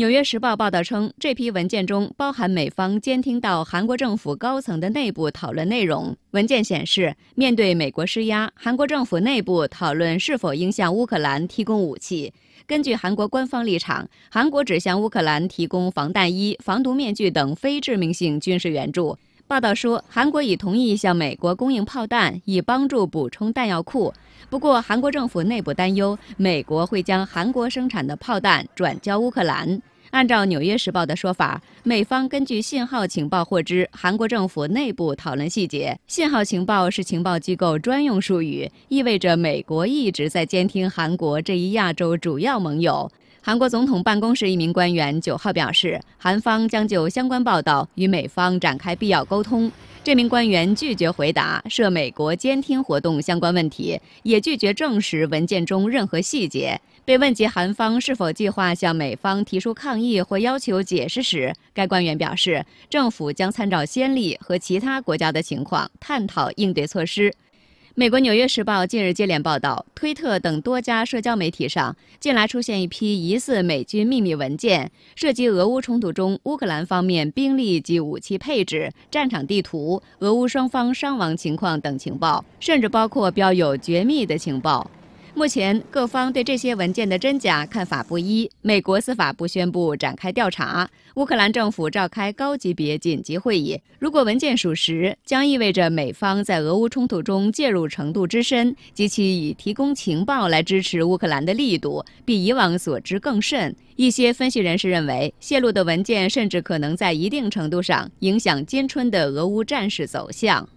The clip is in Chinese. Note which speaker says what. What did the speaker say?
Speaker 1: 纽约时报报道称，这批文件中包含美方监听到韩国政府高层的内部讨论内容。文件显示，面对美国施压，韩国政府内部讨论是否应向乌克兰提供武器。根据韩国官方立场，韩国只向乌克兰提供防弹衣、防毒面具等非致命性军事援助。报道说，韩国已同意向美国供应炮弹，以帮助补充弹药库。不过，韩国政府内部担忧，美国会将韩国生产的炮弹转交乌克兰。按照《纽约时报》的说法，美方根据信号情报获知，韩国政府内部讨论细节。信号情报是情报机构专用术语，意味着美国一直在监听韩国这一亚洲主要盟友。韩国总统办公室一名官员九号表示，韩方将就相关报道与美方展开必要沟通。这名官员拒绝回答涉美国监听活动相关问题，也拒绝证实文件中任何细节。被问及韩方是否计划向美方提出抗议或要求解释时，该官员表示，政府将参照先例和其他国家的情况，探讨应对措施。美国《纽约时报》近日接连报道，推特等多家社交媒体上，近来出现一批疑似美军秘密文件，涉及俄乌冲突中乌克兰方面兵力及武器配置、战场地图、俄乌双方伤亡情况等情报，甚至包括标有绝密的情报。目前，各方对这些文件的真假看法不一。美国司法部宣布展开调查，乌克兰政府召开高级别紧急会议。如果文件属实，将意味着美方在俄乌冲突中介入程度之深，及其以提供情报来支持乌克兰的力度，比以往所知更甚。一些分析人士认为，泄露的文件甚至可能在一定程度上影响今春的俄乌战事走向。